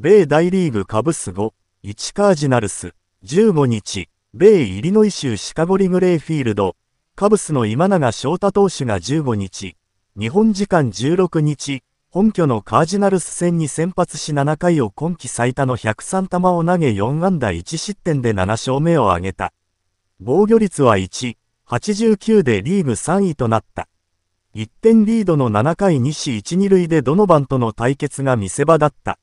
米大リーグカブス5、1カージナルス、15日、米イリノイ州シカゴリグレイフィールド、カブスの今永翔太投手が15日、日本時間16日、本拠のカージナルス戦に先発し7回を今季最多の103球を投げ4安打1失点で7勝目を挙げた。防御率は1、89でリーグ3位となった。1点リードの7回2死1、2塁でドノバンとの対決が見せ場だった。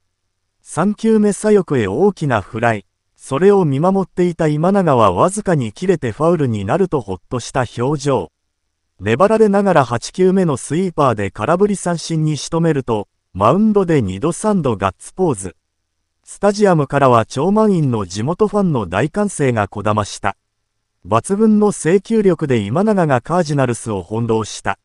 3球目左翼へ大きなフライ。それを見守っていた今永はわずかに切れてファウルになるとほっとした表情。粘られながら8球目のスイーパーで空振り三振に仕留めると、マウンドで2度3度ガッツポーズ。スタジアムからは超満員の地元ファンの大歓声がこだました。抜群の制球力で今永がカージナルスを翻弄した。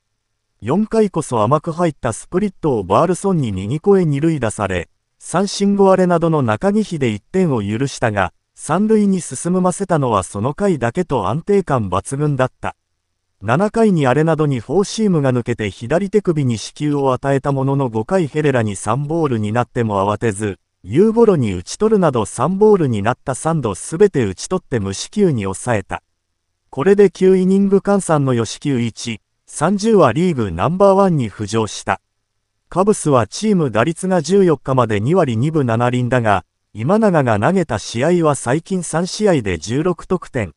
4回こそ甘く入ったスプリットをバールソンに右声に二塁出され、三振後荒れなどの中木比で1点を許したが、三塁に進ませたのはその回だけと安定感抜群だった。7回に荒れなどにフォーシームが抜けて左手首に支球を与えたものの5回ヘレラに3ボールになっても慌てず、ユーボロに打ち取るなど3ボールになった3度全て打ち取って無支給に抑えた。これで9イニング換算の予支給1、30はリーグナンバーワンに浮上した。カブスはチーム打率が14日まで2割2分7厘だが、今永が投げた試合は最近3試合で16得点。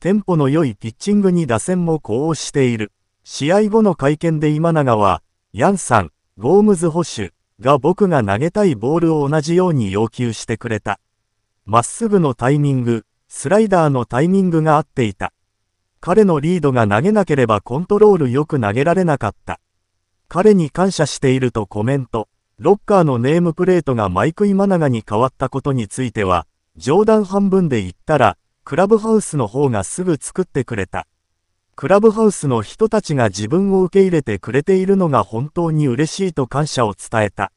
テンポの良いピッチングに打線も呼応している。試合後の会見で今永は、ヤンさん、ゴームズ捕手が僕が投げたいボールを同じように要求してくれた。まっすぐのタイミング、スライダーのタイミングが合っていた。彼のリードが投げなければコントロールよく投げられなかった。彼に感謝しているとコメント。ロッカーのネームプレートがマイク・イマナガに変わったことについては、冗談半分で言ったら、クラブハウスの方がすぐ作ってくれた。クラブハウスの人たちが自分を受け入れてくれているのが本当に嬉しいと感謝を伝えた。